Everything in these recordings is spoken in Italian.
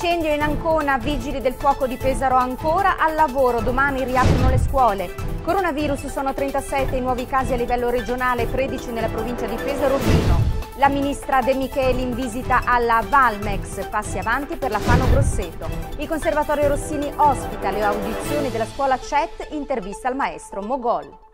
Incendio in Ancona, vigili del fuoco di Pesaro ancora al lavoro, domani riaprono le scuole. Coronavirus sono 37 i nuovi casi a livello regionale, 13 nella provincia di Pesaro vino La ministra De Micheli in visita alla Valmex, passi avanti per la Fano Grosseto. Il conservatorio Rossini ospita le audizioni della scuola CET, intervista al maestro Mogol.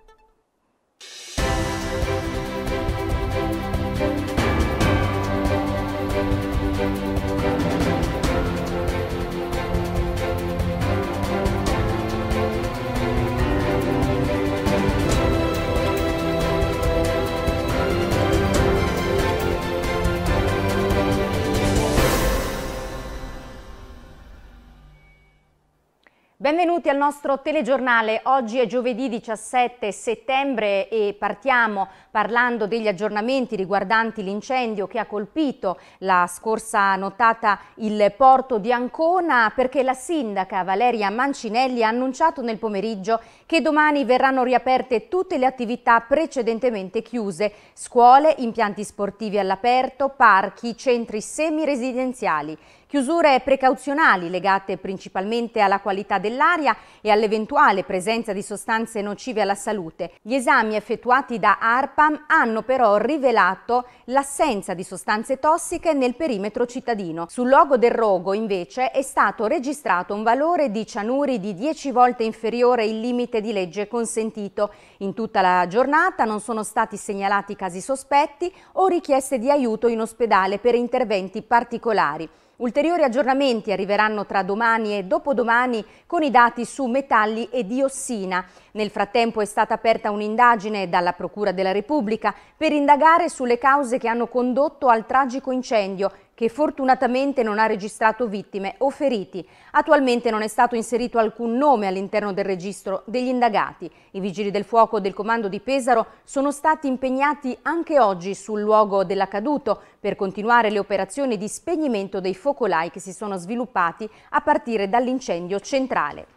Benvenuti al nostro telegiornale. Oggi è giovedì 17 settembre e partiamo parlando degli aggiornamenti riguardanti l'incendio che ha colpito la scorsa nottata il porto di Ancona perché la sindaca Valeria Mancinelli ha annunciato nel pomeriggio che domani verranno riaperte tutte le attività precedentemente chiuse, scuole, impianti sportivi all'aperto, parchi, centri semiresidenziali. Chiusure precauzionali legate principalmente alla qualità dell'aria e all'eventuale presenza di sostanze nocive alla salute. Gli esami effettuati da ARPAM hanno però rivelato l'assenza di sostanze tossiche nel perimetro cittadino. Sul logo del rogo invece è stato registrato un valore di cianuri di 10 volte inferiore il limite di legge consentito. In tutta la giornata non sono stati segnalati casi sospetti o richieste di aiuto in ospedale per interventi particolari. Ulteriori aggiornamenti arriveranno tra domani e dopodomani con i dati su metalli e diossina. Nel frattempo è stata aperta un'indagine dalla Procura della Repubblica per indagare sulle cause che hanno condotto al tragico incendio che fortunatamente non ha registrato vittime o feriti. Attualmente non è stato inserito alcun nome all'interno del registro degli indagati. I vigili del fuoco del comando di Pesaro sono stati impegnati anche oggi sul luogo dell'accaduto per continuare le operazioni di spegnimento dei focolai che si sono sviluppati a partire dall'incendio centrale.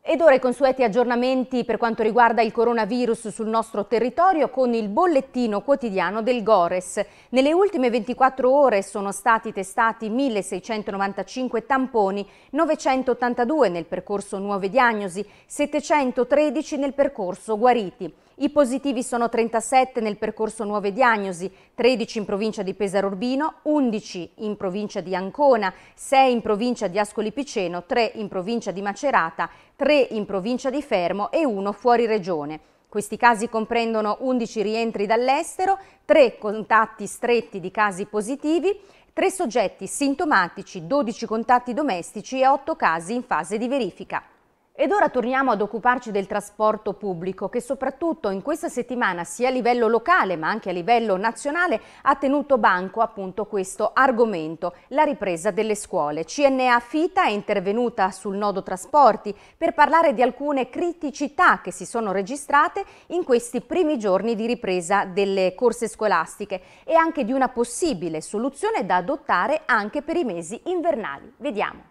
Ed ora i consueti aggiornamenti per quanto riguarda il coronavirus sul nostro territorio con il bollettino quotidiano del Gores. Nelle ultime 24 ore sono stati testati 1695 tamponi, 982 nel percorso nuove diagnosi, 713 nel percorso guariti. I positivi sono 37 nel percorso nuove diagnosi, 13 in provincia di Pesaro Urbino, 11 in provincia di Ancona, 6 in provincia di Ascoli Piceno, 3 in provincia di Macerata, 3 in provincia di Fermo e 1 fuori regione. Questi casi comprendono 11 rientri dall'estero, 3 contatti stretti di casi positivi, 3 soggetti sintomatici, 12 contatti domestici e 8 casi in fase di verifica. Ed ora torniamo ad occuparci del trasporto pubblico che soprattutto in questa settimana sia a livello locale ma anche a livello nazionale ha tenuto banco appunto questo argomento, la ripresa delle scuole. CNA Fita è intervenuta sul nodo trasporti per parlare di alcune criticità che si sono registrate in questi primi giorni di ripresa delle corse scolastiche e anche di una possibile soluzione da adottare anche per i mesi invernali. Vediamo.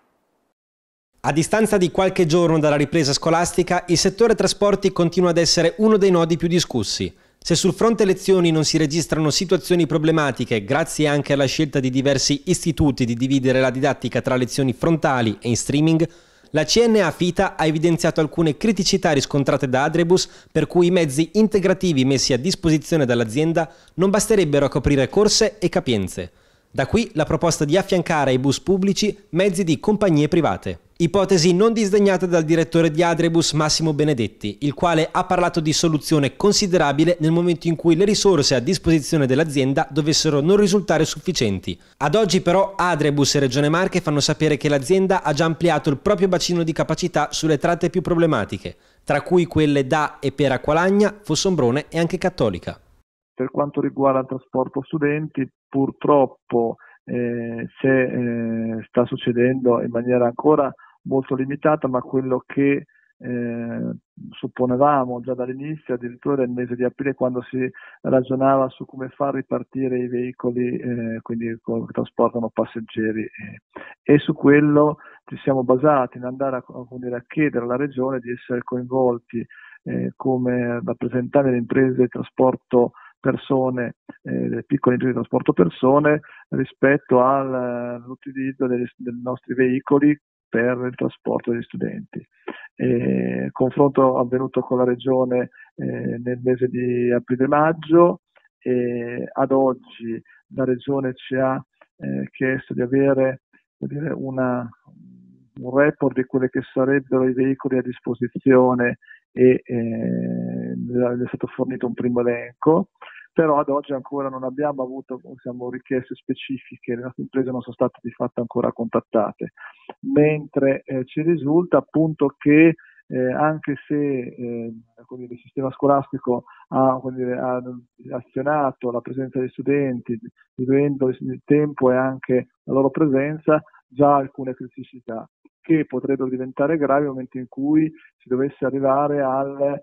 A distanza di qualche giorno dalla ripresa scolastica, il settore trasporti continua ad essere uno dei nodi più discussi. Se sul fronte lezioni non si registrano situazioni problematiche, grazie anche alla scelta di diversi istituti di dividere la didattica tra lezioni frontali e in streaming, la CNA FITA ha evidenziato alcune criticità riscontrate da Adrebus, per cui i mezzi integrativi messi a disposizione dall'azienda non basterebbero a coprire corse e capienze. Da qui la proposta di affiancare ai bus pubblici mezzi di compagnie private. Ipotesi non disdegnata dal direttore di Adrebus Massimo Benedetti, il quale ha parlato di soluzione considerabile nel momento in cui le risorse a disposizione dell'azienda dovessero non risultare sufficienti. Ad oggi però Adrebus e Regione Marche fanno sapere che l'azienda ha già ampliato il proprio bacino di capacità sulle tratte più problematiche, tra cui quelle da e per Aqualagna, Fossombrone e anche Cattolica. Per quanto riguarda il trasporto studenti, purtroppo eh, se, eh, sta succedendo in maniera ancora molto limitata, ma quello che eh, supponevamo già dall'inizio, addirittura nel mese di aprile, quando si ragionava su come far ripartire i veicoli eh, quindi, che trasportano passeggeri. Eh. E su quello ci siamo basati in andare a, a chiedere alla Regione di essere coinvolti eh, come rappresentanti delle imprese di trasporto persone, eh, piccole imprese di trasporto persone rispetto eh, all'utilizzo dei, nostri veicoli per il trasporto degli studenti. Eh, confronto avvenuto con la Regione eh, nel mese di aprile-maggio e ad oggi la Regione ci ha eh, chiesto di avere dire, una, un report di quelli che sarebbero i veicoli a disposizione e eh, le è stato fornito un primo elenco, però ad oggi ancora non abbiamo avuto diciamo, richieste specifiche, le nostre imprese non sono state di fatto ancora contattate, mentre eh, ci risulta appunto che eh, anche se eh, dire, il sistema scolastico ha, dire, ha, azionato la presenza degli studenti, vivendo il tempo e anche la loro presenza, già alcune criticità che potrebbero diventare gravi nel momento in cui si dovesse arrivare al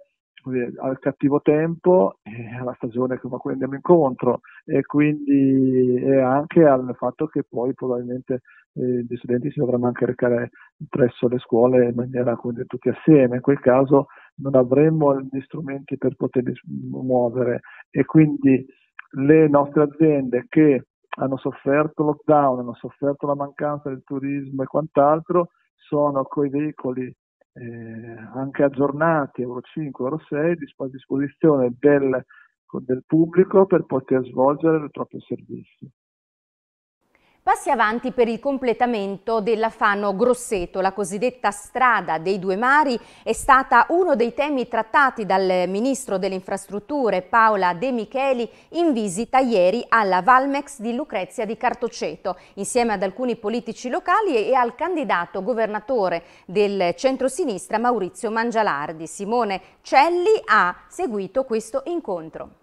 al cattivo tempo e alla stagione a cui andiamo incontro e quindi e anche al fatto che poi probabilmente eh, gli studenti si dovranno anche recare presso le scuole in maniera quindi, tutti assieme. In quel caso non avremmo gli strumenti per poterli muovere e quindi le nostre aziende che hanno sofferto lockdown, hanno sofferto la mancanza del turismo e quant'altro, sono coi veicoli eh, anche aggiornati, Euro 5, Euro 6, a disposizione del, del pubblico per poter svolgere il proprio servizio. Passi avanti per il completamento della Fano Grosseto, la cosiddetta strada dei due mari, è stata uno dei temi trattati dal Ministro delle Infrastrutture Paola De Micheli in visita ieri alla Valmex di Lucrezia di Cartoceto, insieme ad alcuni politici locali e al candidato governatore del centro-sinistra Maurizio Mangialardi. Simone Celli ha seguito questo incontro.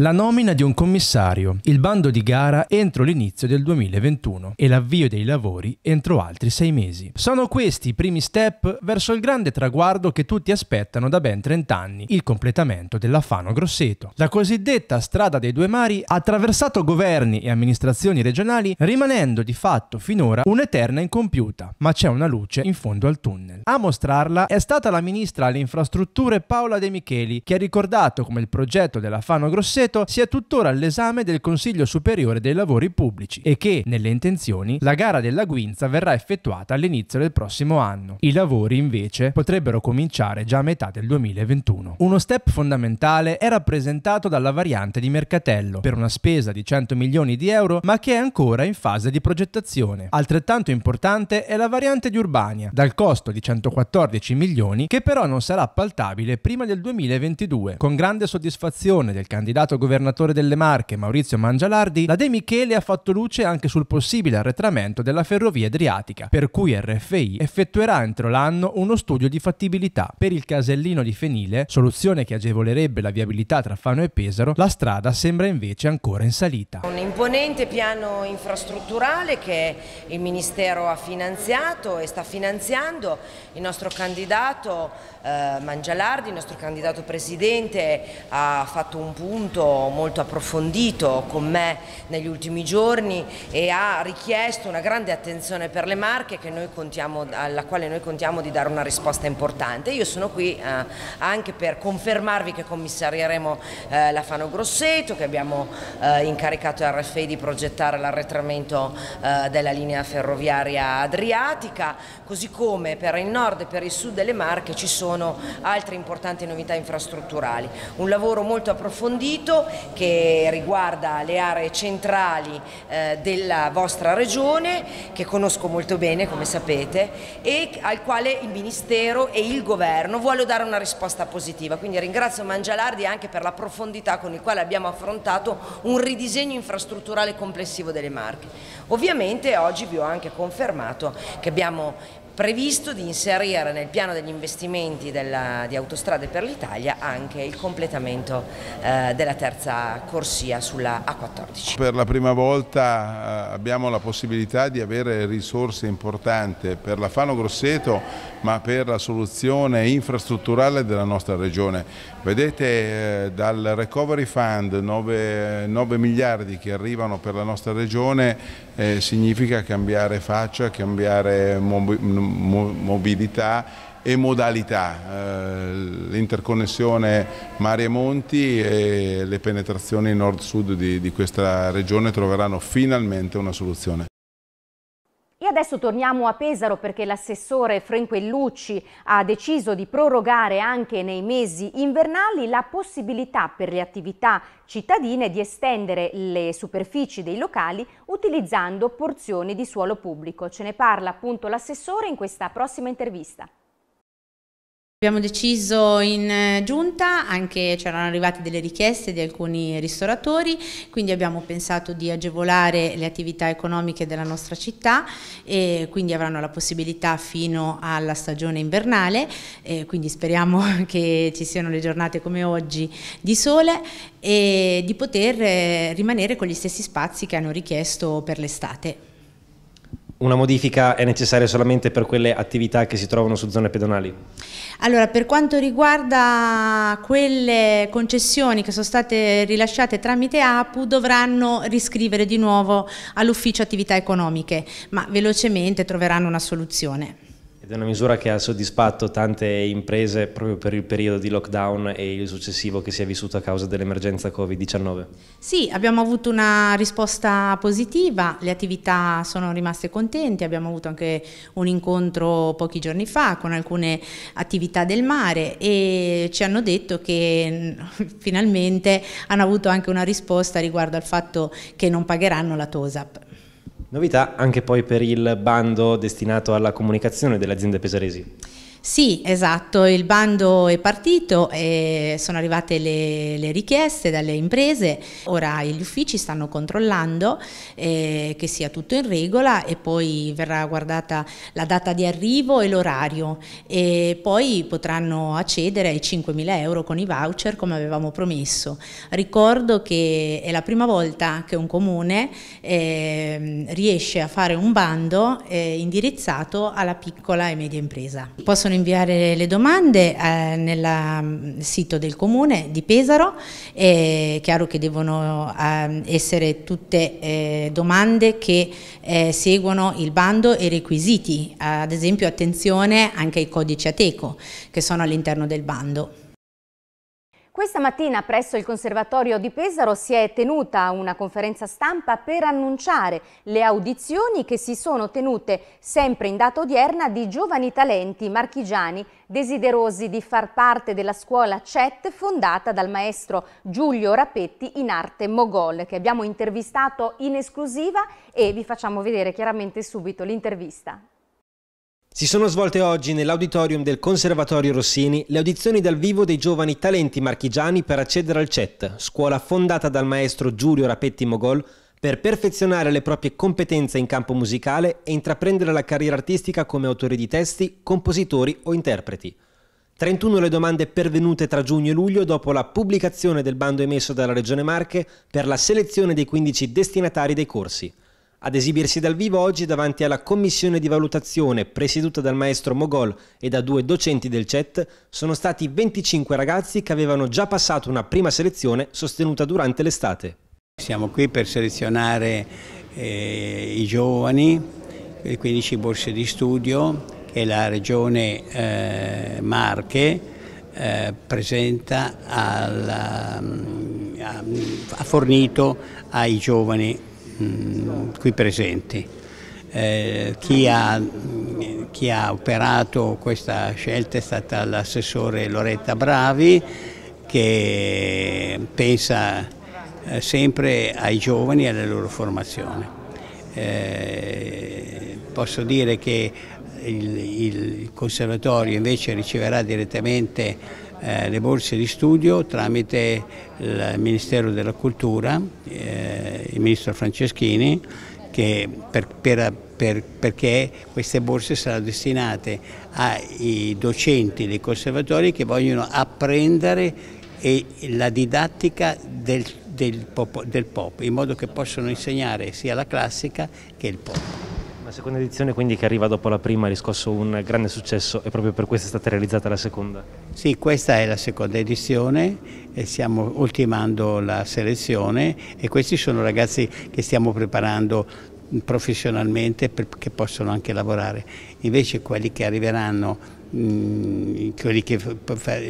La nomina di un commissario, il bando di gara entro l'inizio del 2021 e l'avvio dei lavori entro altri sei mesi. Sono questi i primi step verso il grande traguardo che tutti aspettano da ben 30 anni, il completamento della Fano Grosseto. La cosiddetta strada dei due mari ha attraversato governi e amministrazioni regionali rimanendo di fatto finora un'eterna incompiuta, ma c'è una luce in fondo al tunnel. A mostrarla è stata la ministra alle infrastrutture Paola De Micheli che ha ricordato come il progetto della Fano Grosseto decreto sia tuttora all'esame del Consiglio Superiore dei Lavori Pubblici e che, nelle intenzioni, la gara della Guinza verrà effettuata all'inizio del prossimo anno. I lavori, invece, potrebbero cominciare già a metà del 2021. Uno step fondamentale è rappresentato dalla variante di Mercatello, per una spesa di 100 milioni di euro, ma che è ancora in fase di progettazione. Altrettanto importante è la variante di Urbania, dal costo di 114 milioni, che però non sarà appaltabile prima del 2022. Con grande soddisfazione del candidato candidato governatore delle Marche Maurizio Mangialardi, la De Michele ha fatto luce anche sul possibile arretramento della ferrovia adriatica, per cui RFI effettuerà entro l'anno uno studio di fattibilità. Per il casellino di Fenile, soluzione che agevolerebbe la viabilità tra Fano e Pesaro, la strada sembra invece ancora in salita. Un imponente piano infrastrutturale che il Ministero ha finanziato e sta finanziando, il nostro candidato eh, Mangialardi, il nostro candidato presidente, ha fatto un punto molto approfondito con me negli ultimi giorni e ha richiesto una grande attenzione per le marche contiamo, alla quale noi contiamo di dare una risposta importante. Io sono qui eh, anche per confermarvi che commissarieremo eh, la Fano Grosseto, che abbiamo eh, incaricato RFI di progettare l'arretramento eh, della linea ferroviaria adriatica, così come per il nord e per il sud delle Marche ci sono sono altre importanti novità infrastrutturali. Un lavoro molto approfondito che riguarda le aree centrali eh, della vostra regione, che conosco molto bene come sapete, e al quale il Ministero e il Governo vogliono dare una risposta positiva. Quindi ringrazio Mangialardi anche per la profondità con il quale abbiamo affrontato un ridisegno infrastrutturale complessivo delle Marche. Ovviamente oggi vi ho anche confermato che abbiamo previsto di inserire nel piano degli investimenti della, di Autostrade per l'Italia anche il completamento eh, della terza corsia sulla A14. Per la prima volta eh, abbiamo la possibilità di avere risorse importanti per la Fano Grosseto ma per la soluzione infrastrutturale della nostra regione. Vedete eh, dal Recovery Fund 9, 9 miliardi che arrivano per la nostra regione eh, significa cambiare faccia, cambiare mob mobilità e modalità, eh, l'interconnessione mare e monti e le penetrazioni nord-sud di, di questa regione troveranno finalmente una soluzione adesso torniamo a Pesaro perché l'assessore Frenquellucci ha deciso di prorogare anche nei mesi invernali la possibilità per le attività cittadine di estendere le superfici dei locali utilizzando porzioni di suolo pubblico. Ce ne parla appunto l'assessore in questa prossima intervista. Abbiamo deciso in eh, giunta, anche c'erano arrivate delle richieste di alcuni ristoratori, quindi abbiamo pensato di agevolare le attività economiche della nostra città e quindi avranno la possibilità fino alla stagione invernale, quindi speriamo che ci siano le giornate come oggi di sole e di poter eh, rimanere con gli stessi spazi che hanno richiesto per l'estate una modifica è necessaria solamente per quelle attività che si trovano su zone pedonali? Allora, per quanto riguarda quelle concessioni che sono state rilasciate tramite APU, dovranno riscrivere di nuovo all'ufficio attività economiche, ma velocemente troveranno una soluzione. Ed è una misura che ha soddisfatto tante imprese proprio per il periodo di lockdown e il successivo che si è vissuto a causa dell'emergenza Covid-19. Sì, abbiamo avuto una risposta positiva, le attività sono rimaste contenti, abbiamo avuto anche un incontro pochi giorni fa con alcune attività del mare e ci hanno detto che finalmente hanno avuto anche una risposta riguardo al fatto che non pagheranno la TOSAP. Novità anche poi per il bando destinato alla comunicazione delle aziende pesaresi. Sì, esatto, il bando è partito e sono arrivate le, le richieste dalle imprese, ora gli uffici stanno controllando eh, che sia tutto in regola e poi verrà guardata la data di arrivo e l'orario e poi potranno accedere ai 5.000 euro con i voucher come avevamo promesso. Ricordo che è la prima volta che un comune eh, riesce a fare un bando eh, indirizzato alla piccola e media impresa. Possono inviare le domande eh, nel mm, sito del comune di Pesaro, è chiaro che devono eh, essere tutte eh, domande che eh, seguono il bando e i requisiti, ad esempio attenzione anche ai codici ateco che sono all'interno del bando. Questa mattina presso il Conservatorio di Pesaro si è tenuta una conferenza stampa per annunciare le audizioni che si sono tenute sempre in data odierna di giovani talenti marchigiani desiderosi di far parte della scuola CET fondata dal maestro Giulio Rapetti in arte Mogol che abbiamo intervistato in esclusiva e vi facciamo vedere chiaramente subito l'intervista. Si sono svolte oggi nell'auditorium del Conservatorio Rossini le audizioni dal vivo dei giovani talenti marchigiani per accedere al CET, scuola fondata dal maestro Giulio Rapetti Mogol per perfezionare le proprie competenze in campo musicale e intraprendere la carriera artistica come autori di testi, compositori o interpreti. 31 le domande pervenute tra giugno e luglio dopo la pubblicazione del bando emesso dalla Regione Marche per la selezione dei 15 destinatari dei corsi ad esibirsi dal vivo oggi davanti alla commissione di valutazione presieduta dal maestro Mogol e da due docenti del CET sono stati 25 ragazzi che avevano già passato una prima selezione sostenuta durante l'estate. Siamo qui per selezionare eh, i giovani, le 15 borse di studio che la regione eh, Marche eh, presenta alla, mm, ha fornito ai giovani mh, mm, qui presenti. Eh, chi, ha, chi, ha, operato questa scelta è stata l'assessore Loretta Bravi che pensa eh, sempre ai giovani e alla loro formazione. Eh, posso dire che il, il conservatorio invece riceverà direttamente eh, le borse di studio tramite il Ministero della Cultura, eh, il Ministro Franceschini, per, per, per, perché queste borse saranno destinate ai docenti dei conservatori che vogliono apprendere e la didattica del, del pop, del pop, in modo che possano insegnare sia la classica che il pop. La seconda edizione quindi che arriva dopo la prima ha riscosso un grande successo e proprio per questo è stata realizzata la seconda? Sì, questa è la seconda edizione e stiamo ultimando la selezione e questi sono ragazzi che stiamo preparando professionalmente perché possono anche lavorare. Invece quelli che arriveranno mm, quelli che,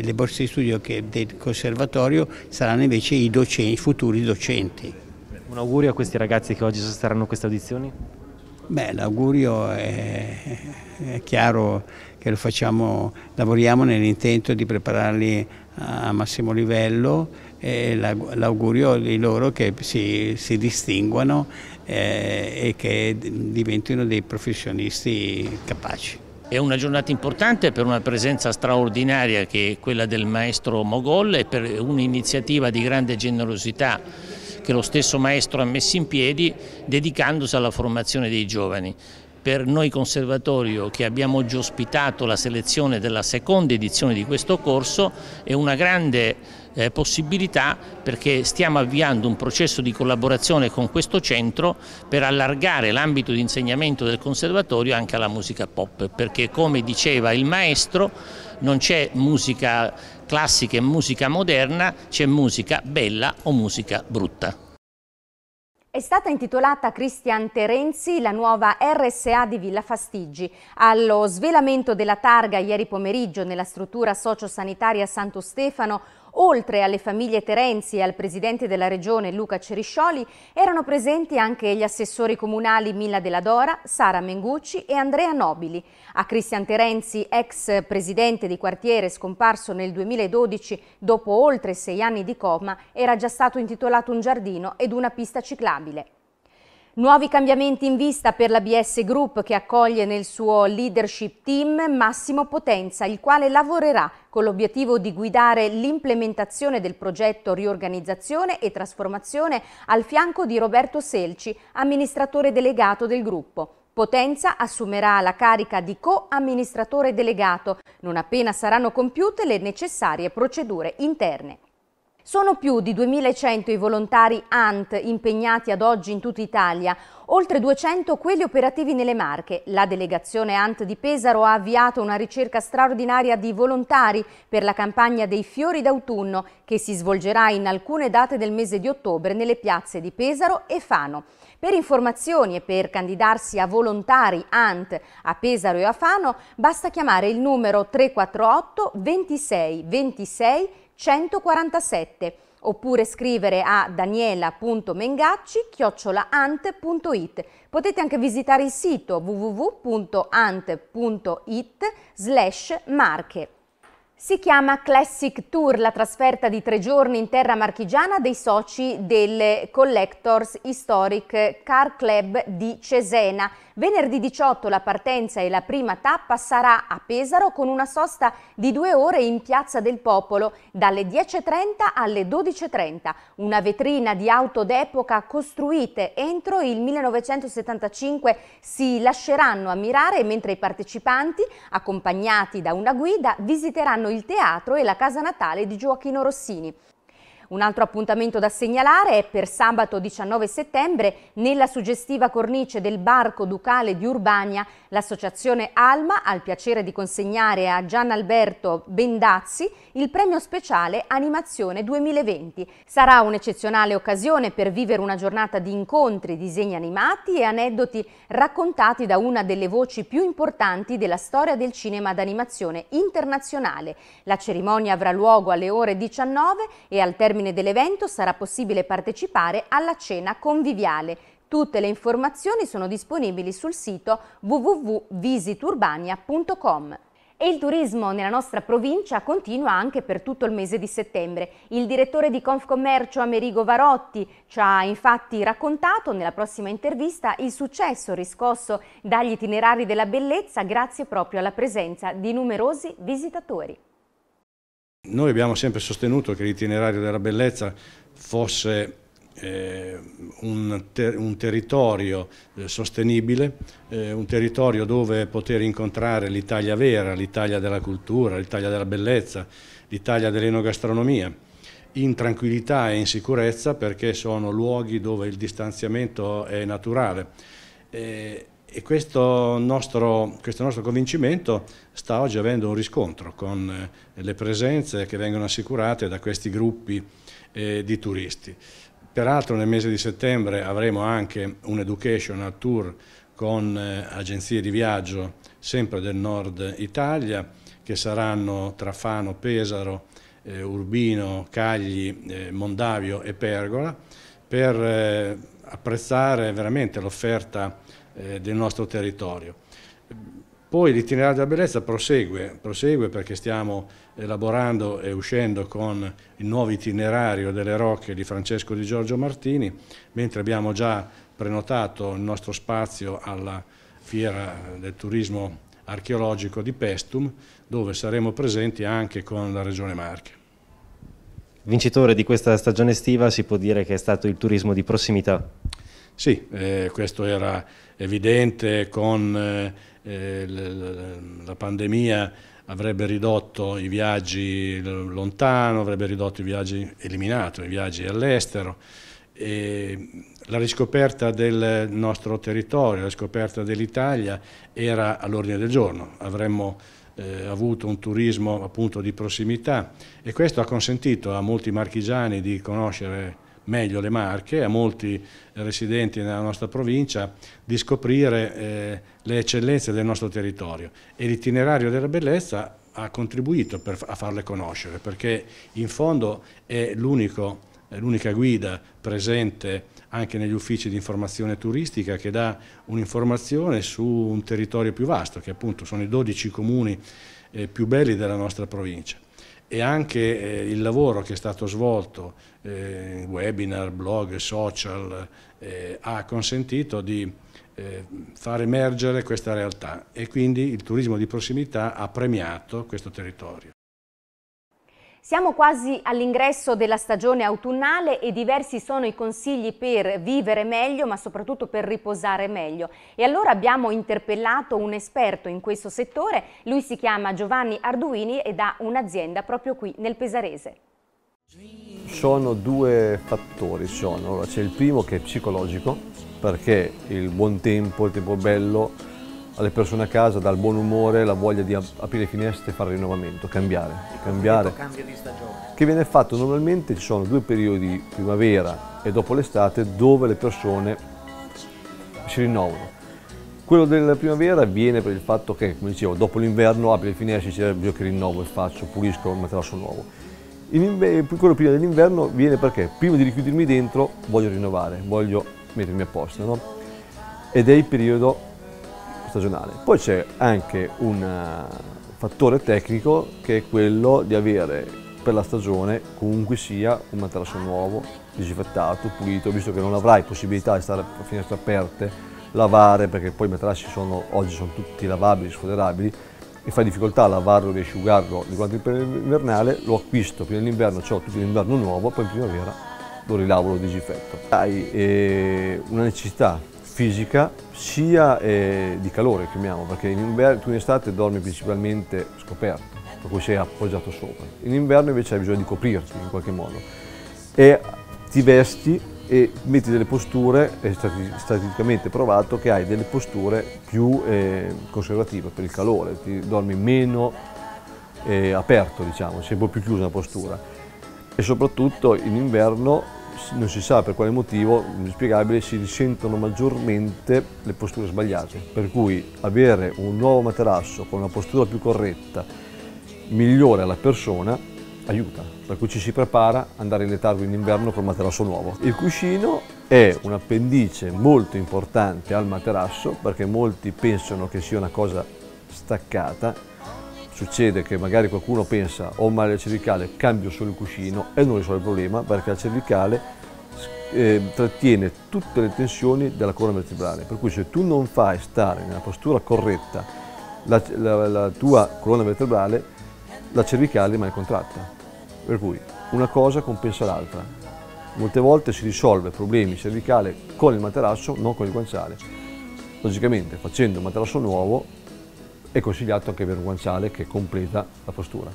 le borse di studio del conservatorio saranno invece i, docenti, i futuri docenti. Un augurio a questi ragazzi che oggi sosterranno queste audizioni? Beh, l'augurio è, è, chiaro che lo facciamo, lavoriamo nell'intento di prepararli a massimo livello e l'augurio di loro che si, si distinguano eh, e che diventino dei professionisti capaci. È una giornata importante per una presenza straordinaria che è quella del maestro Mogol e per un'iniziativa di grande generosità che lo stesso maestro ha messo in piedi dedicandosi alla formazione dei giovani per noi conservatorio che abbiamo oggi ospitato la selezione della seconda edizione di questo corso è una grande eh, possibilità perché stiamo avviando un processo di collaborazione con questo centro per allargare l'ambito di insegnamento del conservatorio anche alla musica pop perché come diceva il maestro non c'è musica classica e musica moderna c'è musica bella o musica brutta. È stata intitolata Cristian Terenzi la nuova RSA di Villa Fastigi. Allo svelamento della targa ieri pomeriggio nella struttura sociosanitaria Santo Stefano Oltre alle famiglie Terenzi e al presidente della regione Luca Ceriscioli erano presenti anche gli assessori comunali Mila Della Dora, Sara Mengucci e Andrea Nobili. A Cristian Terenzi, ex presidente di quartiere scomparso nel 2012 dopo oltre sei anni di coma, era già stato intitolato un giardino ed una pista ciclabile. Nuovi cambiamenti in vista per la BS Group che accoglie nel suo leadership team Massimo Potenza, il quale lavorerà con l'obiettivo di guidare l'implementazione del progetto riorganizzazione e trasformazione al fianco di Roberto Selci, amministratore delegato del gruppo. Potenza assumerà la carica di co-amministratore delegato non appena saranno compiute le necessarie procedure interne. Sono più di 2100 i volontari ANT impegnati ad oggi in tutta Italia, oltre 200 quelli operativi nelle Marche. La delegazione ANT di Pesaro ha avviato una ricerca straordinaria di volontari per la campagna dei fiori d'autunno che si svolgerà in alcune date del mese di ottobre nelle piazze di Pesaro e Fano. Per informazioni e per candidarsi a volontari ANT a Pesaro e a Fano basta chiamare il numero 348 26 26 147 oppure scrivere a daniela.mengacci-ant.it. Potete anche visitare il sito www.ant.it slash marche. Si chiama Classic Tour, la trasferta di tre giorni in terra marchigiana dei soci del Collectors Historic Car Club di Cesena. Venerdì 18 la partenza e la prima tappa sarà a Pesaro con una sosta di due ore in Piazza del Popolo dalle 10.30 alle 12.30, una vetrina di auto d'epoca costruite entro il 1975 si lasceranno ammirare mentre i partecipanti, accompagnati da una guida, visiteranno il teatro e la casa natale di Gioachino Rossini. Un altro appuntamento da segnalare è per sabato 19 settembre nella suggestiva cornice del Barco Ducale di Urbania l'associazione Alma ha il piacere di consegnare a Gian Alberto Bendazzi il premio speciale Animazione 2020. Sarà un'eccezionale occasione per vivere una giornata di incontri, disegni animati e aneddoti raccontati da una delle voci più importanti della storia del cinema d'animazione internazionale. La cerimonia avrà luogo alle ore 19 e al termine termine dell'evento sarà possibile partecipare alla cena conviviale. Tutte le informazioni sono disponibili sul sito www.visiturbania.com. E il turismo nella nostra provincia continua anche per tutto il mese di settembre. Il direttore di Confcommercio Amerigo Varotti ci ha infatti raccontato nella prossima intervista il successo riscosso dagli itinerari della bellezza grazie proprio alla presenza di numerosi visitatori. Noi abbiamo sempre sostenuto che l'itinerario della bellezza fosse eh, un, ter un, territorio eh, sostenibile, eh, un territorio dove poter incontrare l'Italia vera, l'Italia della cultura, l'Italia della bellezza, l'Italia dell'enogastronomia, in tranquillità e in sicurezza perché sono luoghi dove il distanziamento è naturale eh, e questo nostro, questo nostro convincimento sta oggi avendo un riscontro con eh, le presenze che vengono assicurate da questi gruppi eh, di turisti. Peraltro nel mese di settembre avremo anche un educational tour con eh, agenzie di viaggio sempre del nord Italia che saranno tra Fano, Pesaro, eh, Urbino, Cagli, eh, Mondavio e Pergola per eh, apprezzare veramente l'offerta eh, del nostro territorio. Poi l'itinerario della bellezza prosegue, prosegue, perché stiamo elaborando e uscendo con il nuovo itinerario delle rocche di Francesco Di Giorgio Martini, mentre abbiamo già prenotato il nostro spazio alla fiera del turismo archeologico di Pestum, dove saremo presenti anche con la Regione Marche. Vincitore di questa stagione estiva si può dire che è stato il turismo di prossimità? Sì, eh, questo era evidente con eh, eh, la pandemia avrebbe ridotto i viaggi lontano, avrebbe ridotto i viaggi, eliminato i viaggi all'estero. la riscoperta del nostro territorio, la riscoperta dell'Italia era all'ordine del giorno, avremmo eh, avuto un turismo appunto di prossimità e questo ha consentito a molti marchigiani di conoscere meglio le Marche, a molti residenti nella nostra provincia, di scoprire eh, le eccellenze del nostro territorio e l'itinerario della bellezza ha contribuito per, a farle conoscere perché in fondo è l'unica guida presente anche negli uffici di informazione turistica che dà un'informazione su un territorio più vasto che appunto sono i 12 comuni eh, più belli della nostra provincia e anche eh, il lavoro che è stato svolto eh, webinar, blog, social, eh, ha consentito di eh, far emergere questa realtà e quindi il turismo di prossimità ha premiato questo territorio. Siamo quasi all'ingresso della stagione autunnale e diversi sono i consigli per vivere meglio ma soprattutto per riposare meglio. E allora abbiamo interpellato un esperto in questo settore, lui si chiama Giovanni Arduini ed ha un'azienda proprio qui nel Pesarese sono due fattori. Sono. Allora, c'è il primo che è psicologico, perché il buon tempo, il tempo bello, alle persone a casa dà il buon umore, la voglia di aprire le finestre e fare rinnovamento, cambiare. Ecco, cambiare. Cambio di stagione. Che viene fatto normalmente, ci sono due periodi, primavera e dopo l'estate, dove le persone si rinnovano. Quello della primavera viene per il fatto che, come dicevo, dopo l'inverno apri le finestre e c'è bisogno che rinnovo e faccio, pulisco un materasso nuovo quello prima dell'inverno viene perché prima di richiudermi dentro voglio rinnovare, voglio mettermi a posto, no? Ed è il periodo stagionale. Poi c'è anche un eh, fattore tecnico che è quello di avere per la stagione comunque sia un materasso nuovo, disinfettato, pulito, visto che non avrai possibilità di stare a finestre aperte, lavare, perché poi i materassi sono, oggi sono tutti lavabili, sfoderabili, e fai difficoltà a lavarlo, riasciugarlo durante il periodo invernale, lo acquisto prima dell'inverno, ho tutto l'inverno nuovo, poi in primavera lo rilavo, lo disinfetto. Hai eh, una necessità fisica sia eh, di calore, chiamiamo, perché in inverno, tu in estate dormi principalmente scoperto, per cui sei appoggiato sopra. In inverno invece hai bisogno di coprirti in qualche modo e ti vesti e metti delle posture, è statisticamente provato che hai delle posture più eh, conservative per il calore, ti dormi meno eh, aperto, diciamo, sei un po' più chiusa la postura e soprattutto in inverno non si sa per quale motivo, inspiegabile, si risentono maggiormente le posture sbagliate, per cui avere un nuovo materasso con una postura più corretta migliore alla persona aiuta, per cui ci si prepara ad andare in letargo in inverno col materasso nuovo. Il cuscino è un appendice molto importante al materasso perché molti pensano che sia una cosa staccata, succede che magari qualcuno pensa ho oh, un male al cervicale, cambio solo il cuscino e non risolve il problema perché la cervicale eh, trattiene tutte le tensioni della colonna vertebrale, per cui se tu non fai stare nella postura corretta la, la, la tua colonna vertebrale, la cervicale rimane contratta. Per cui una cosa compensa l'altra. Molte volte si risolve problemi cervicali con il materasso, non con il guanciale. Logicamente facendo un materasso nuovo è consigliato anche avere un guanciale che completa la postura.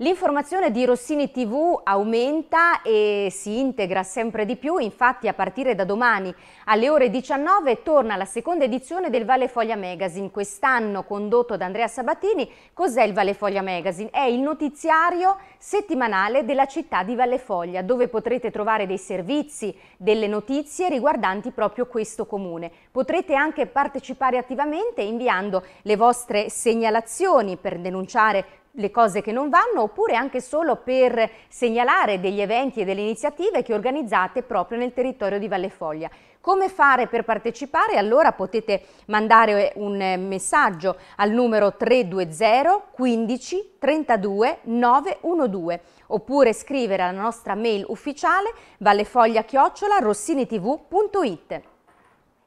L'informazione di Rossini TV aumenta e si integra sempre di più, infatti a partire da domani alle ore 19 torna la seconda edizione del Valle Foglia Magazine, quest'anno condotto da Andrea Sabatini. Cos'è il Valle Foglia Magazine? È il notiziario settimanale della città di Valle Foglia, dove potrete trovare dei servizi, delle notizie riguardanti proprio questo comune. Potrete anche partecipare attivamente inviando le vostre segnalazioni per denunciare le cose che non vanno oppure anche solo per segnalare degli eventi e delle iniziative che organizzate proprio nel territorio di Valle Foglia. Come fare per partecipare? Allora potete mandare un messaggio al numero 320 15 32 912 oppure scrivere alla nostra mail ufficiale vallefoglia-rossinitv.it.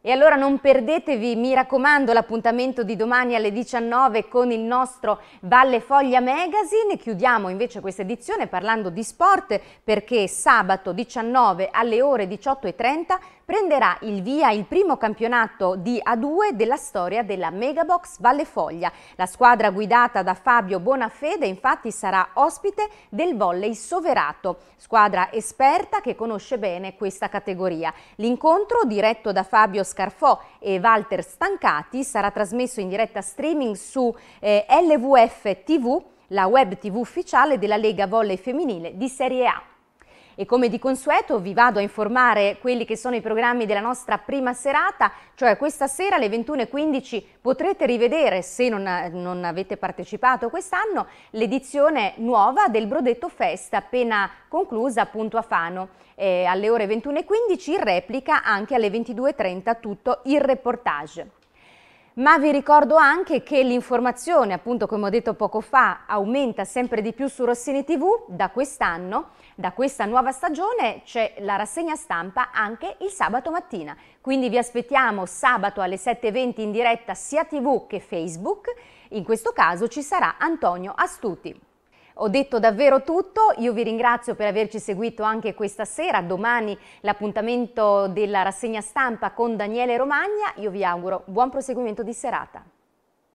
E allora non perdetevi, mi raccomando, l'appuntamento di domani alle 19 con il nostro Valle Foglia Magazine. Chiudiamo invece questa edizione parlando di sport perché sabato 19 alle ore 18.30 prenderà il via il primo campionato di A2 della storia della Megabox Valle Foglia. La squadra guidata da Fabio Bonafede infatti sarà ospite del volley Soverato, squadra esperta che conosce bene questa categoria. L'incontro diretto da Fabio Scarfò e Walter Stancati sarà trasmesso in diretta streaming su eh, LVF TV, la web TV ufficiale della Lega Volley Femminile di Serie A e come di consueto vi vado a informare quelli che sono i programmi della nostra prima serata, cioè questa sera alle 21.15 potrete rivedere, se non, non avete partecipato quest'anno, l'edizione nuova del Brodetto Fest appena conclusa appunto a Fano. Eh, alle ore 21.15 in replica anche alle 22.30 tutto il reportage. Ma vi ricordo anche che l'informazione, appunto come ho detto poco fa, aumenta sempre di più su Rossini TV da quest'anno da questa nuova stagione c'è la rassegna stampa anche il sabato mattina. Quindi vi aspettiamo sabato alle 7.20 in diretta sia TV che Facebook. In questo caso ci sarà Antonio Astuti. Ho detto davvero tutto, io vi ringrazio per averci seguito anche questa sera, domani l'appuntamento della rassegna stampa con Daniele Romagna, io vi auguro buon proseguimento di serata.